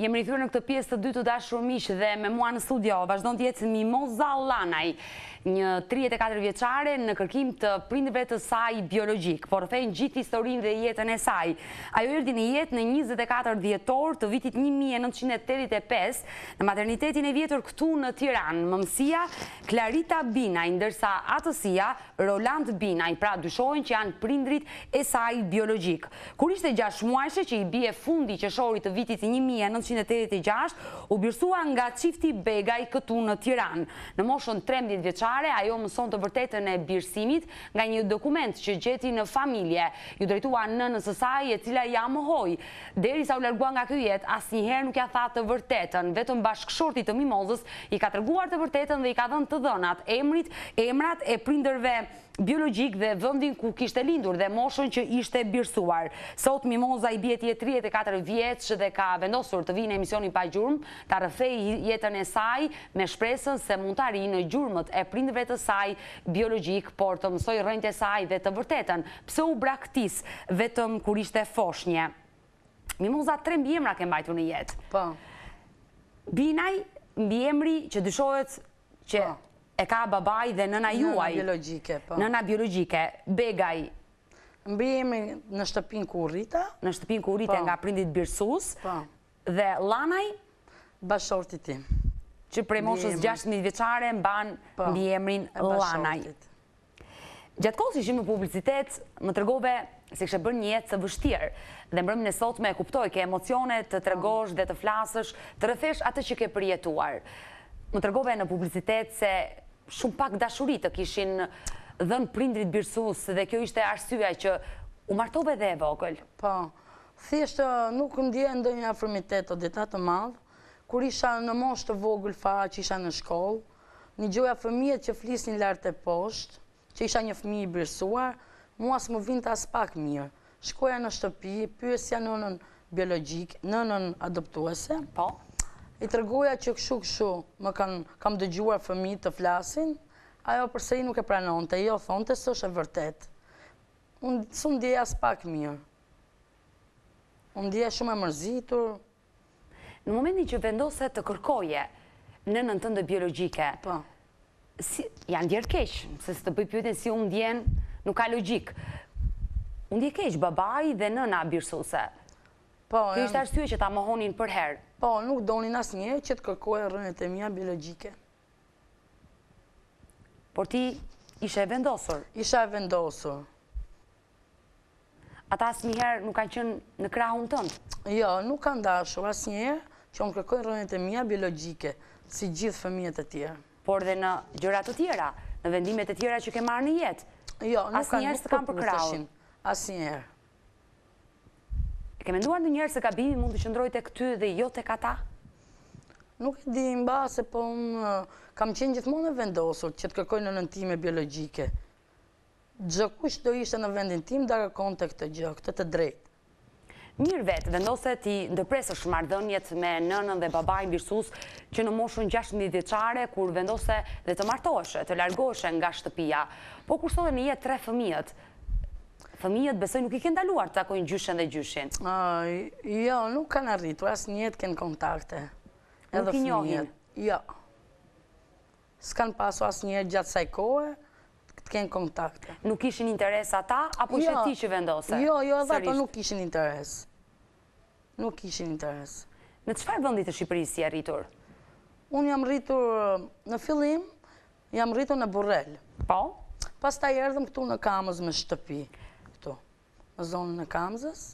Jemi rithyrë në këtë pjesë të dytë të dashur mishë dhe me mua në studio vazhdo në tjetës Mimoza Lanaj, një 34 vjeqare në kërkim të prindëve të saj biologjik, por fejnë gjithë historin dhe jetën e saj. Ajo irdi në jetë në 24 vjetor të vitit 1985 në maternitetin e vjetur këtu në Tiran, mëmsia Klarita Binaj, ndërsa atësia Roland Binaj, pra dyshojnë që janë prindrit e saj biologjik. Kur ishte 6 muajshe që i bie fundi qëshorit të vitit 1985, 1986, u birsua nga qifti Begaj këtu në Tiran. Në moshën 13 vjeqare, ajo mëson të vërtetën e birsimit nga një dokument që gjeti në familje, ju drejtua në nësësaj e cila ja më hoj. Deri sa u lërgua nga jet, asë njëherë nuk ja tha të vërtetën, vetëm bashkëshortit të mimozës i ka tërguar të vërtetën dhe i ka dhënë të dhënat emrit, emrat e prinderve mështë biologjik dhe vëndin ku kishte lindur dhe moshën që ishte birsuar. Sot Mimoza i e 34 vjetës dhe ka vendosur të vinë emisionin pa gjurëm, ta rëfej jetën e saj me shpresën se mund të arinë në gjurëmët e prindëve të saj biologjik, por të mësoj rëndë e saj dhe të vërtetën, pse u braktis vetëm kur ishte foshnje. Mimoza tre mbjemra ke bajtu në jetë. Po. Binaj mbjemri që dyshojët që... Po e ka babaj dhe nëna juaj. Nëna biologike, po. Nëna biologike, begaj. Mbi në shtëpin ku rrita. Në shtëpin ku rrita po. nga prindit birsus. Po. Dhe lanaj? Bashorti ti. Që prej moshës 16 veçare mban po. mbi e lanaj. Gjatë kohës ishim në publicitet, më tërgove se kështë bërë një jetë së vështirë dhe mbërëm në sot me kuptoj ke emocione të po. tërgosh dhe të flasësh, të rëthesh atë që ke përjetuar. Më tërgove në publicitet se shumë pak dashurit të kishin dhënë prindrit birsus dhe kjo ishte arsua që u martove dhe e vogël. Po, thjeshtë uh, nuk më dje ndë një afrmitet të ditat të madhë, kur isha në mosh të vogël fa që isha në shkollë, një gjoja fëmijet që flisë një lartë e poshtë, që isha një fëmijë i birsuar, mua së më vindë as pak mirë. Shkoja në shtëpi, pyësja në nënën biologjikë, në nënën adoptuese, po i të rëgoja që këshu këshu, më kam dëgjuar fëmi të flasin, ajo përse i nuk e pranon të, jo thonë të së është e vërtet. Unë së më dje as pak mirë. Unë dje shumë e mërzitur. Në momentin që vendose të kërkoje në në tëndë biologike, po. janë djerë keshë, se së të pëjpjute si unë djenë nuk ka logikë. Unë dje keshë, babaj dhe nëna birësuse. Po, Kjo ishte arsye që ta mohonin për herë? Po, nuk donin asë një që të kërkojë rënët e mija biologike. Por ti ishe e vendosur? Isha e vendosur. Ata asë njëherë nuk kanë qënë në krahun tëndë? Jo, nuk kanë dashur asë njëherë që unë kërkojë rënët e mija biologike, si gjithë fëmijët e tjera. Por dhe në gjërat të tjera, në vendimet të tjera që ke marë në jetë? Jo, nuk kanë përkrahun. Asë për së Asë njëherë E ke menduar në njerë se gabimi mund të qëndroj të këty dhe jo të kata? Nuk e di mba se po unë eh, kam qenë gjithmonë e vendosur që të kërkoj në nëntime biologike. Gjëkush do ishte në vendin tim dhe kërkon të këtë gjë, këtë të drejtë. Njërë vetë, vendose ti ndëpresë është me nënën dhe babaj mbirësus që në moshën 16 djeqare, kur vendose dhe të martoheshe, të largoheshe nga shtëpia. Po kur sotën një jetë tre fëmijët, fëmijët besoj nuk i kënë daluar të takojnë gjyshen dhe gjyshen. Jo, nuk kanë arritu, asë njëtë kënë kontakte. Nuk i njohin? Jo. kanë pasu asë njëtë gjatë saj kohë, të kënë kontakte. Nuk ishin interes ata, apo ishe jo. ti që vendose? Jo, jo, edhe ato nuk ishin interes. Nuk ishin interes. Në të shfarë vëndit të Shqipërisë si arritur? Unë jam rritur uh, në fillim, jam rritur në Burrel. Po? Pas ta i këtu në kamëz me shtëpi zonën e Kamzës.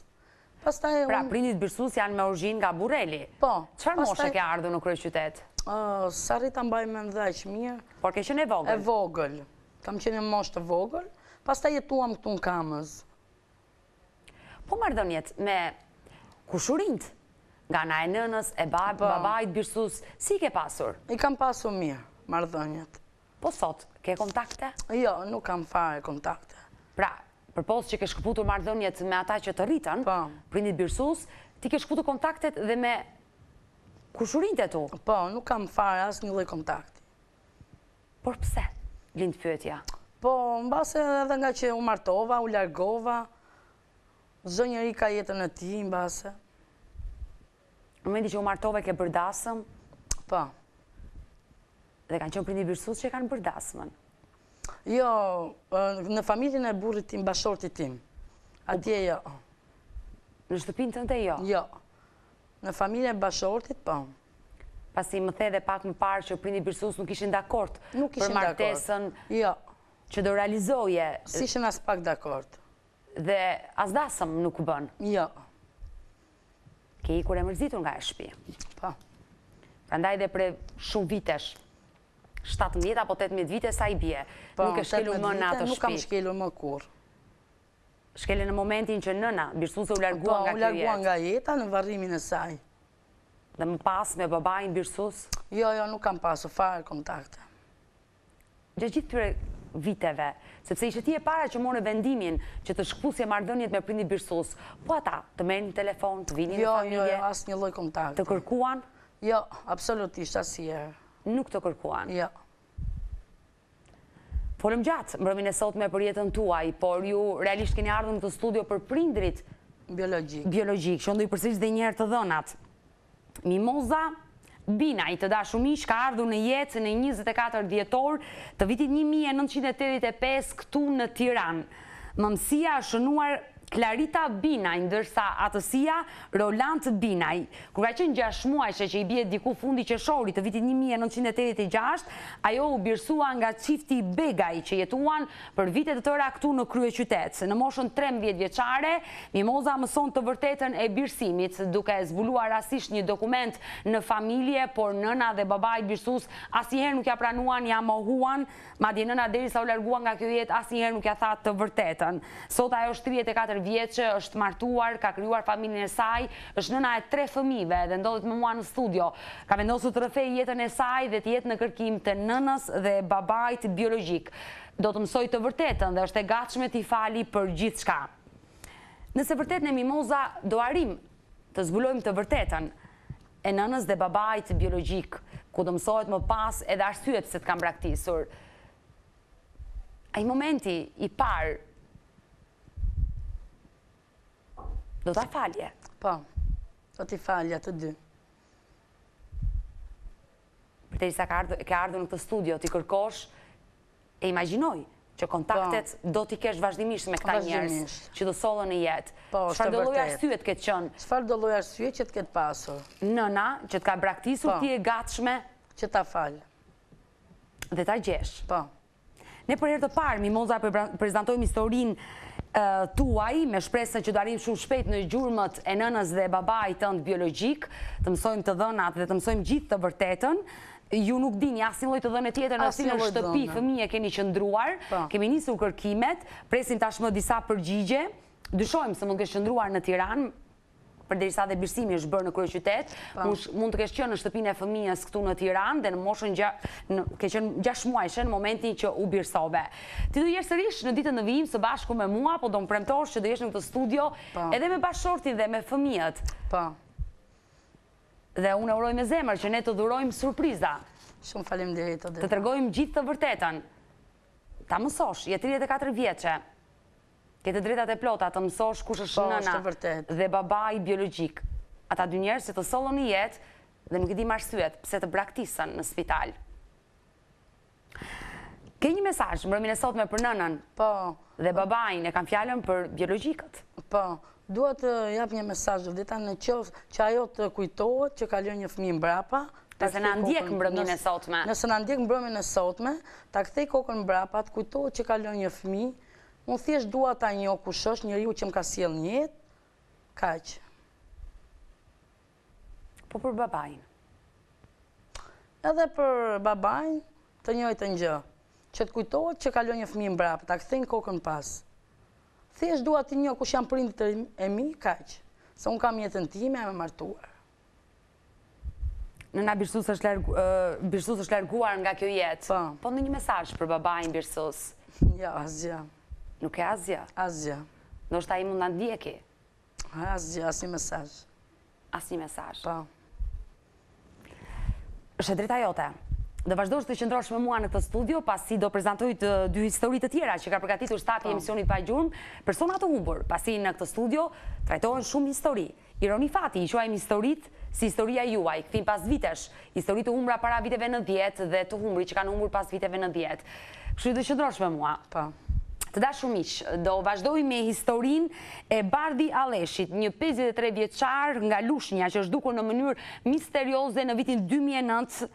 Pra, prindit bërësus janë me urgjin nga Bureli. Po. Qërë moshe ke ardhë në kryë qytetë? Sari të mbaj me ndhejqë mirë. Por ke qënë e vogël? E vogël. Kam qënë e moshtë vogël. Pas ta jetuam këtu në kamës. Po mardonjet me kushurint? Nga na e nënës, e po. babajt, bërësus, si ke pasur? I kam pasur mirë, mardonjet. Po sot, ke kontakte? Jo, nuk kam fare kontakte. Pra, për posë që ke shkëputur mardhënjet me ata që të rritën, po. prindit birsus, ti ke shkëputur kontaktet dhe me kushurin të tu? Po, nuk kam fare asë një lejë kontakt. Por pëse? Lindë pëtja. Po, në base edhe nga që u martova, u largova, zënjëri ka jetën e ti, në base. Në mendi që u martova e ke bërdasëm? Po. Dhe kanë qënë prindit birsus që kanë bërdasëmën? Jo, në familjen e burit tim, bashortit tim. Atje jo. Në shtëpinë të në jo? Jo. Në familjen e bashortit, po. i më the dhe pak më parë që prindit birsus nuk ishin dakort. Nuk ishin Për martesën jo. që do realizoje. Si ishin as pak dakort. Dhe as dasëm nuk bën. Jo. Ke i kur e mërzitur nga e shpi. Po. Pra ndaj dhe pre shumë vitesh. 17 apo 18 vite sa i bje. Po, nuk e shkelu më në atë shpi. Nuk kam shkelu më kur. Shkelu në momentin që nëna, se u largua po, nga kjo jetë. Po, u largua nga jeta në varrimin e saj. Dhe më pas me babajnë birësus? Jo, jo, nuk kam pasu farë kontakte. Gjë gjithë tyre viteve, sepse ishe ti e para që morë në vendimin që të shkusje mardënjet me prindit birësus, po ata të meni telefon, të vini në jo, jo, familje? Jo, jo, asë një Të kërkuan? Jo, absolutisht, asë nuk të kërkuan. Jo. Folëm gjatë, e sot me për jetën tuaj, por ju realisht keni ardhën të studio për prindrit biologik, që ndu i përsiqë dhe njerë të dhënat. Mimoza, Bina i të da shumish ka ardhu në jetë në 24 djetor të vitit 1985 këtu në Tiran. Mëmsia është nuar Klarita Binaj, ndërsa atësia Roland Binaj. Kur ka qenë gjash muajshe që i bje diku fundi që shori të vitit 1986, ajo u birsua nga qifti Begaj që jetuan për vitet të tëra këtu në krye qytetës. Në moshën 13 vjeqare, Mimoza mëson të vërtetën e birsimit, duke e zbulua rasisht një dokument në familje, por nëna dhe babaj i birsus as nuk ja pranuan, ja mohuan, ma di nëna dhe i sa u lërguan nga kjo jetë, as nuk ja tha të vërtetën. Sot ajo 24 vjeqë, është martuar, ka kryuar familjën e saj, është nëna e tre fëmive dhe ndodhët më mua në studio. Ka vendosu të rëfej jetën e saj dhe të jetë në kërkim të nënës dhe babajt biologjik. Do të mësoj të vërtetën dhe është e gatshme t'i fali për gjithë shka. Nëse vërtet në Mimoza, do arim të zbulojmë të vërtetën e nënës dhe babajt biologjik, ku do mësojt më pas edhe arsyet se t'kam braktisur. A i momenti i parë Do t'a falje? Po, do t'i falje të dy. Për i sa ke ardhë në këtë studio, t'i kërkosh, e imaginoj që kontaktet po. do t'i kesh vazhdimisht me këta njerës që do solo në jetë. Po, është të vërtet. Qëfar do loja shtyjet këtë qënë? Qëfar do loja që t'ket pasur? Nëna, që t'ka braktisur po. t'i e gatshme? Që t'a falje. Dhe t'a gjesh? Po, po. Ne për herë të parë, Mimoza, prezentojmë historinë tuaj, me shpresën që do shumë shpejt në gjurëmët e nënës dhe babaj të ndë biologjik, të mësojmë të dhënat dhe të mësojmë gjithë të vërtetën, ju nuk dini asin lojtë të dhënë tjetër, asin loj shtëpi, fëmije keni qëndruar, po. kemi njësur kërkimet, presim tashmë disa përgjigje, dyshojmë se mund kështë qëndruar në Tiran, përderisa dhe birsimi është bërë në kërë qytet, po. mund të kesh qënë në shtëpinë e fëmijës këtu në Tiran, dhe në moshën ke qënë gjash muajshë në momentin që u birsove. Ti du jesë rishë në ditë në vijim së bashku me mua, po do më premtosh që du jesë në këtë studio, po. edhe me bashorti dhe me fëmijët. Po. Dhe unë uroj me zemër që ne të dhurojmë surpriza. Shumë falim dhe të dhe. Të tërgojmë gjithë të vërtetën. Ta mësosh, je 34 vjeqe ke të drejtate plota të mësosh kush është po, nëna dhe baba i biologjik. Ata dy njerës që të solo një jetë dhe nuk i di marsyet pëse të braktisën në spital. Ke një mesaj, mërëmin e sot me për nënën po. dhe babajnë e kam fjallën për biologjikët. Po, duhet të japë një mesaj, dhita në qëfë që ajo të kujtohet që ka lënë një fëmi mbrapa. Nëse në ndjek mërëmin e sotme. Nëse në ndjek mërëmin e sotme, ta këthej kokën mbrapa të kujtohet që ka lënë një fëmi Unë thjesht dua ta një kush është njëri që më ka siel njët, kaq. Po për babajnë? Edhe për babajnë të njojtë një, që të kujtojtë që kalon një fëmi në brapë, ta këthin kokën pasë. Thjesht dua ti një kush janë prindit e mi, kaq, se unë kam jetën ti me e me martuar. Nëna Birsus është larguar nga kjo jetë, po, po në një mesajsh për babajnë Birsus? Ja, asë gjë. Nuk e azja? Azja. Në është ta i mund në ndjeki? Asgjë, një mesaj. një mesaj? Pa. Po. Shëdrita jote, dhe vazhdo është të qëndrosh me mua në këtë studio, pasi do prezentojt dy historit të tjera që ka përgatitur e po. emisionit pa i gjurëm, personat të humbur, pasi në këtë studio trajtojnë shumë histori. Ironi fati, i shuajmë historit si historia juaj, këthim pas vitesh, historit të humbra para viteve në djetë dhe të humbri që kanë humbur pas viteve në djetë. të qëndrosh me mua. Pa. Po. Të da shumish, do vazhdoj me historin e Bardi Aleshit, një 53 vjeqar nga Lushnja, që është dukur në mënyrë misterioze në vitin 2009,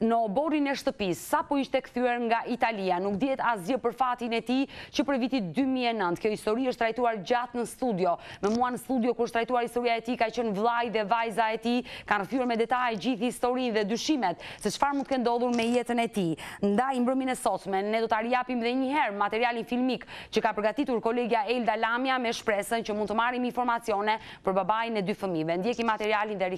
në oborin e shtëpis, sa po ishte këthyër nga Italia, nuk djetë azje për fatin e ti që për vitit 2009. Kjo histori është trajtuar gjatë në studio. Me mua në studio, kur është trajtuar historia e ti, ka qënë vlaj dhe vajza e ti, ka rëthyër me detaj gjithë histori dhe dyshimet, se qëfar mund të ndodhur me jetën e ti. Nda i mbrëmin e sosme, ne do të arjapim dhe njëherë materialin filmik që ka përgatitur kolegja Elda Lamja me shpresën që mund të marim informacione për babajnë e dy fëmive. materialin dhe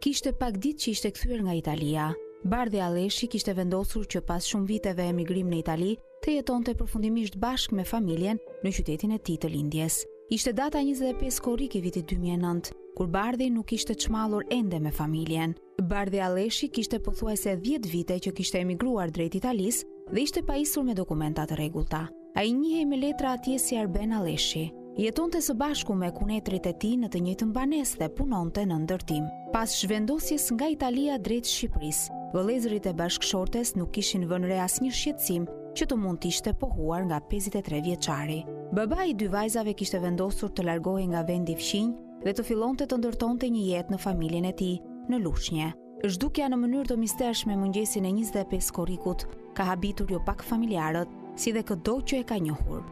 kishte pak ditë që ishte kthyer nga Italia. Bardhi Aleshi kishte vendosur që pas shumë viteve emigrim në Itali, të jetonte përfundimisht bashk me familjen në qytetin e titë lindjes. Ishte data 25 korrik i vitit 2009, kur Bardhi nuk ishte çmallur ende me familjen. Bardhi Aleshi kishte pothuajse 10 vite që kishte emigruar drejt Italis dhe ishte paisur me dokumenta të rregullta. Ai njihej me letra atje si Arben Allëshi. Jeton të së bashku me kunetrit e ti në të njëtën banes dhe punon të në ndërtim. Pas shvendosjes nga Italia drejt Shqipëris, vëlezërit e bashkëshortes nuk ishin vënre as një shqetsim që të mund tishte pohuar nga 53 vjeqari. Bëba i dy vajzave kishte vendosur të largohi nga vendi fshinj dhe të filon të të ndërton të një jet në familjen e ti, në lushnje. Shdukja në mënyrë të mistesh me mëngjesin e 25 korikut ka habitur jo pak familjarët si dhe këdo që e ka njohur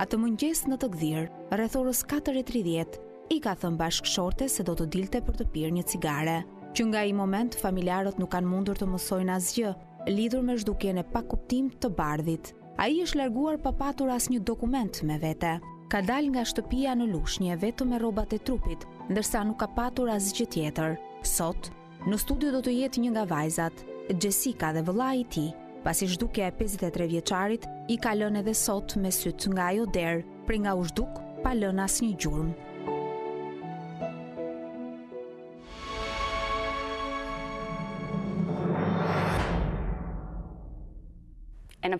atë mëngjes në të gdhirë, rreth orës 4:30, i ka thënë bashkëshorte se do të dilte për të pirë një cigare. Që nga ai moment familjarët nuk kanë mundur të mësojnë asgjë, lidhur me zhdukjen e pakuptim të bardhit. Ai është larguar pa patur një dokument me vete. Ka dalë nga shtëpia në lushnjë vetëm me rrobat e trupit, ndërsa nuk ka patur asgjë tjetër. Sot, në studio do të jetë një nga vajzat, Jessica dhe vëllai i tij, pasi zhduke e 53 vjeqarit, i kalën edhe sot me sytë nga jo derë, pri nga u zhduk, pa lën as një gjurmë.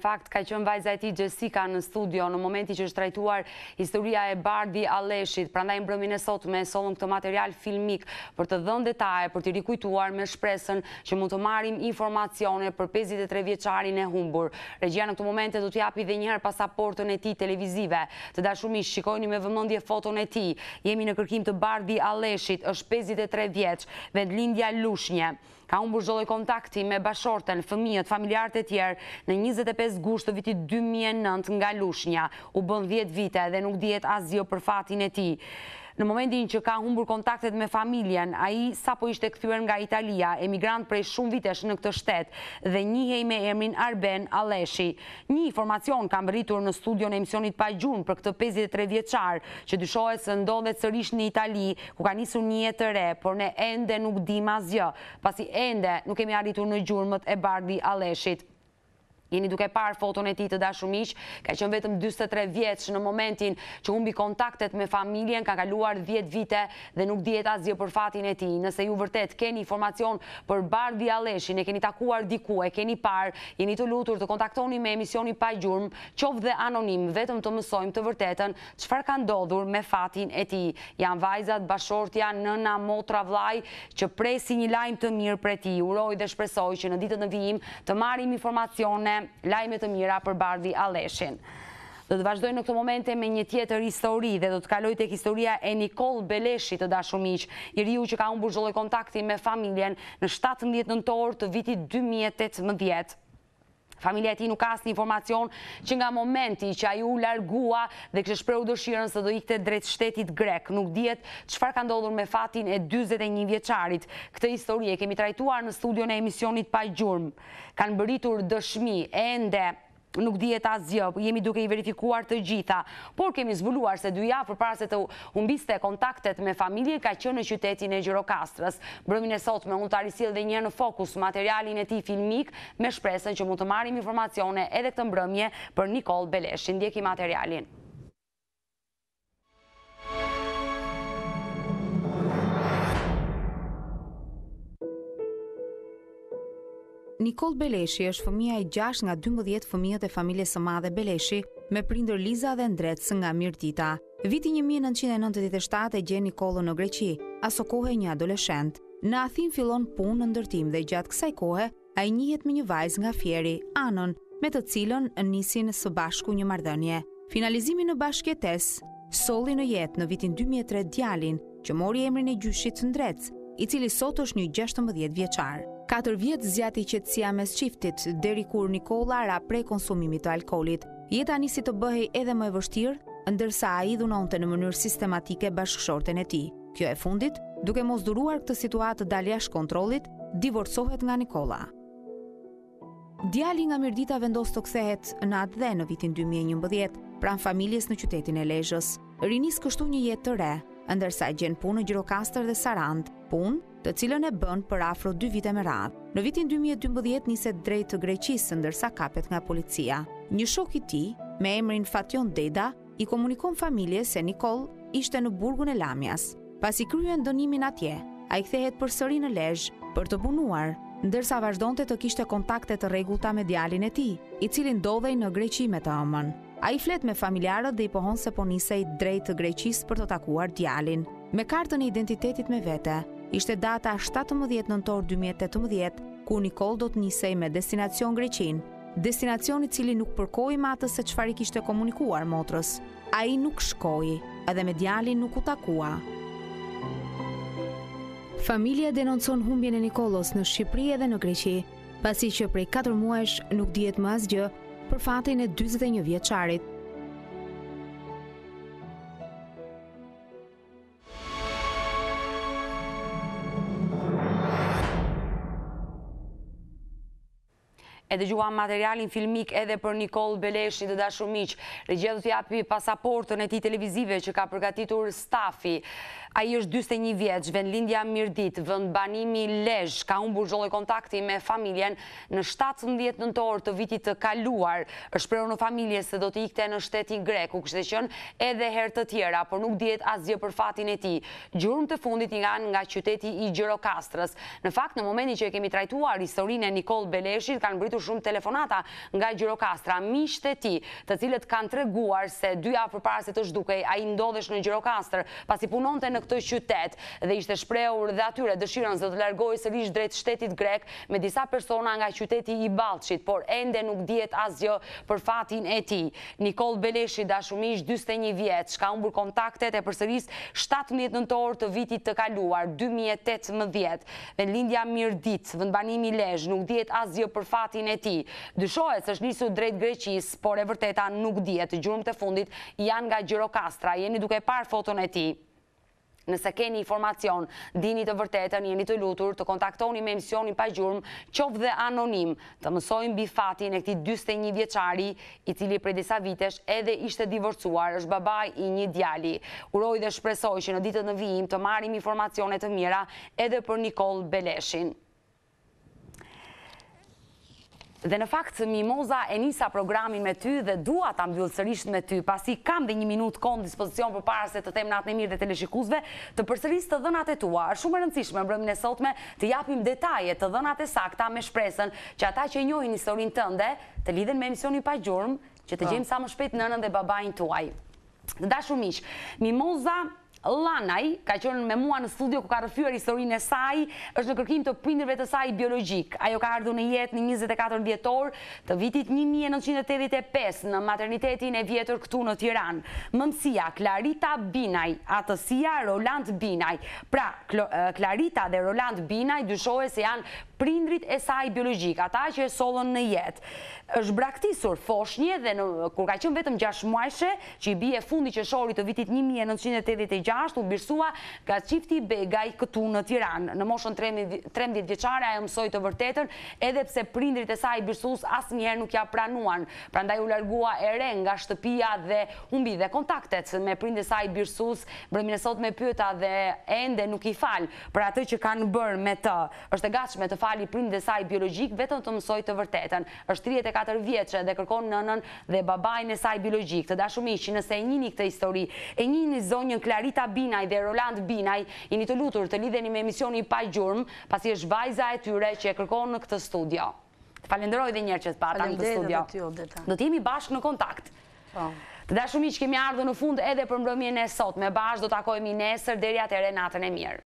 fakt ka qënë vajza e ti Gjesika në studio në momenti që është trajtuar historia e Bardi Aleshit. Prandaj më e në sot me solën këtë material filmik për të dhënë detaje, për të rikujtuar me shpresën që mund të marim informacione për 53 vjeqarin e humbur. Regjia në këtë momente du t'japi dhe njëherë pasaportën e ti televizive. Të dashumi shikojni me vëmëndje foton e ti. Jemi në kërkim të Bardi Aleshit, është 53 vjeq, vendlindja lushnje ka unë bërgjollë kontakti me bashorten, fëmijët, familjarët e tjerë në 25 gusht të vitit 2009 nga Lushnja, u bën 10 vite dhe nuk djetë azio për fatin e ti. Në momentin që ka humbur kontaktet me familjen, a i sa po ishte këthyër nga Italia, emigrant prej shumë vitesh në këtë shtet dhe njihej me emrin Arben Aleshi. Një informacion kam rritur në studio në emisionit pa për këtë 53 vjeqar që dyshohet se ndodhe cërish në Itali, ku ka njësu një jetë të re, por ne ende nuk di ma pasi ende nuk kemi arritur në gjurëmët e bardi Aleshit. Jeni duke parë foton e ti të dashumish, ka qënë vetëm 23 vjetës në momentin që unë bi kontaktet me familjen, ka kaluar 10 vite dhe nuk djetë asgjë për fatin e ti. Nëse ju vërtet keni informacion për barë dhja e keni takuar diku, e keni parë, jeni të lutur të kontaktoni me emisioni pa gjurëm, qovë dhe anonim, vetëm të mësojmë të vërtetën qëfar ka ndodhur me fatin e ti. Janë vajzat, bashortja, nëna, motra, vlaj, që presi një lajmë të mirë për ti, uroj dhe shpresoj që në ditë të vijim të marim informacione lajme të mira për bardhi Aleshin. Do të vazhdoj në këto momente me një tjetër histori dhe do të kaloj të historia e Nikol Beleshi të dashumish, i riu që ka unë burgjole kontakti me familjen në 17 nëntor të vitit 2018. Familia e ti nuk ka asë informacion që nga momenti që a ju largua dhe kështë shpreu dëshirën së do ikte drejt shtetit grek. Nuk djetë qëfar ka ndodhur me fatin e 21 vjeqarit. Këtë historie kemi trajtuar në studion e emisionit pa gjurmë. Kanë bëritur dëshmi e ende nuk dhjetë asë jemi duke i verifikuar të gjitha, por kemi zbuluar se duja për para se të umbiste kontaktet me familje ka që në qytetin e Gjirokastrës. e sot me unë të arisil dhe një në fokus materialin e ti filmik me shpresën që mund të marim informacione edhe këtë mbrëmje për Nikol Beleshin. Ndjeki materialin. Nikol Beleshi është fëmija i 6 nga 12 fëmijët e familjes së madhe Beleshi, me prindër Liza dhe Ndrec nga Mirtita. Viti 1997 e gjen Nikolo në Greqi, aso kohë një adoleshent. Në Athin fillon punë në ndërtim dhe gjatë kësaj kohe, a i njëhet me një vajzë nga fjeri, Anon, me të cilën nisin së bashku një mardhënje. Finalizimi në bashketes, soli në jetë në vitin 2003 djalin, që mori emrin e gjyshit Ndrec, i cili sot është një 16 vjeqarë. Katër vjetë zjati qëtësia mes qiftit, deri kur Nikola ra prej konsumimit të alkolit. Jeta nisi të bëhej edhe më e vështirë, ndërsa a i dhunon të në mënyrë sistematike bashkëshorten e ti. Kjo e fundit, duke mos duruar këtë situatë daljash kontrolit, divorcohet nga Nikola. Djali nga mirdita vendos të kthehet në atë dhe në vitin 2011, pranë familjes në qytetin e lejshës. Rinis kështu një jetë të re, ndërsa e gjen punë në Gjirokastër dhe Sarand, punë të cilën e bën për afro 2 vite me radhë. Në vitin 2012 niset drejt të Greqisë ndërsa kapet nga policia. Një shok i tij, me emrin Fation Deda, i komunikon familjes se Nikol ishte në burgun e Lamjas. Pasi kryen dënimin atje, ai kthehet përsëri në Lezhë për të punuar, ndërsa vazhdojnë të kishte kontakte të rregullta me djalin e tij, i cili ndodhej në Greqi me të ëmën. A i flet me familjarët dhe i pohon se po nisej drejt të greqis për të takuar djalin. Me kartën e identitetit me vete, ishte data 17 nëntor 2018, ku Nikol do të nisej me destinacion greqin, destinacioni cili nuk përkoj matës se qëfar i kishte komunikuar motrës. A i nuk shkoj, edhe me djalin nuk u takua. Familia denoncon humbjen e Nikolos në Shqipëri edhe në Greqi, pasi që prej 4 muajsh nuk djetë më asgjë për fatin e 21 vjeqarit. E dhe gjuha materialin filmik edhe për Nikol Beleshi dhe Dashumic, regjedhë të japi pasaportën e ti televizive që ka përgatitur stafi. A i është 21 vjeç, vend lindja mirdit, vënd banimi lesh, ka unë burgjolloj kontakti me familjen në 17 nëntorë të vitit të kaluar, është preru në familje se do të ikte në shtetin grek, u kështë qënë edhe herë të tjera, por nuk djetë asgjë për fatin e ti. Gjurëm të fundit nga nga qyteti i Gjirokastrës. Në fakt, në momenti që e kemi trajtuar, historinë e Nikol Beleshit kanë britu shumë telefonata nga Gjirokastra, mi shteti, të cilët kanë treguar se dyja për parëse të shdukej, a i ndodhesh në Gjirokastrë, pasi punon të në në këtë qytet dhe ishte shpreur dhe atyre dëshiron zë të largohi së rishë shtetit grek me disa persona nga qyteti i Balqit, por ende nuk djetë azjo për fatin e ti. Nikol Beleshi da shumish 21 vjetë, shka umbur kontaktet e përsëris 17 në torë të vitit të kaluar, 2018 me lindja mirë ditë, vëndbanimi lezhë, nuk djetë azjo për fatin e ti. Dyshojës është shnisu drejt greqis, por e vërteta nuk djetë, gjurëm të fundit janë nga Gjirokastra, jeni duke par foton e ti. Nëse keni informacion, dini të vërtetën, jeni të lutur, të kontaktoni me emisionin pa gjurmë, qovë dhe anonim, të mësojmë bifatin e këti 21 vjeqari, i cili prej disa vitesh edhe ishte divorcuar, është babaj i një djali. Uroj dhe shpresoj që në ditët në vijim të marim informacionet të mira edhe për Nikol Beleshin. Dhe në fakt, Mimoza e nisa programin me ty dhe dua ta mbyllë sërisht me ty, pasi kam dhe një minutë konë dispozicion për para se të temë natë në mirë dhe të leshikuzve, të përsëris të dhënat e tua. Arë shumë rëndësishme, mbrëmin e sotme, të japim detajet të dhënat e sakta me shpresën që ata që njojnë historin tënde, të lidhen me emisioni pa gjurëm, që të po. gjemë sa më shpet nënën dhe babajnë tuaj. Dhe da shumish, Mimoza... Lanaj, ka qënë me mua në studio ku ka rëfyër historinë e saj, është në kërkim të prindrëve të saj biologjik. Ajo ka ardhë në jetë në 24 vjetor të vitit 1985 në maternitetin e vjetër këtu në Tiran. Mëmsia, Klarita Binaj, atësia, Roland Binaj. Pra, Klarita eh, dhe Roland Binaj dyshojë se janë prindrit e saj biologjik, ata që e solon në jet. është braktisur foshnje dhe kur ka qënë vetëm 6 muajshe, që i bje fundi që shori të vitit 1986, u birsua ka qifti begaj këtu në Tiran. Në moshën 13 vjeqare, a e mësoj të vërtetër, edhe pse prindrit e saj birsus asë njëherë nuk ja pranuan. Pra ndaj u largua re nga shtëpia dhe umbi dhe kontaktet me prindrit e saj birsus, bërëmi sot me pyta dhe ende nuk i falë për atë që kanë bërë me të. është e gatshme të fali prindë dhe saj biologjik vetëm të mësoj të vërtetën. është 34 vjetëshe dhe kërkon nënën dhe babajnë e saj biologjik. Të dashumi që nëse e njini këtë histori, e njini zonjën Klarita Binaj dhe Roland Binaj, i një të lutur të lidheni me emisioni pa gjurëm, pasi është vajza e tyre që e kërkon në këtë studio. Të falenderoj dhe njerë që të pata në këtë studio. Do t'jemi bashkë në kontakt. Po. Të dashumi që kemi ardhë në fund edhe për mbrëmjën e sot, me bashkë do t'akojmi nesër dherja të renatën e mirë.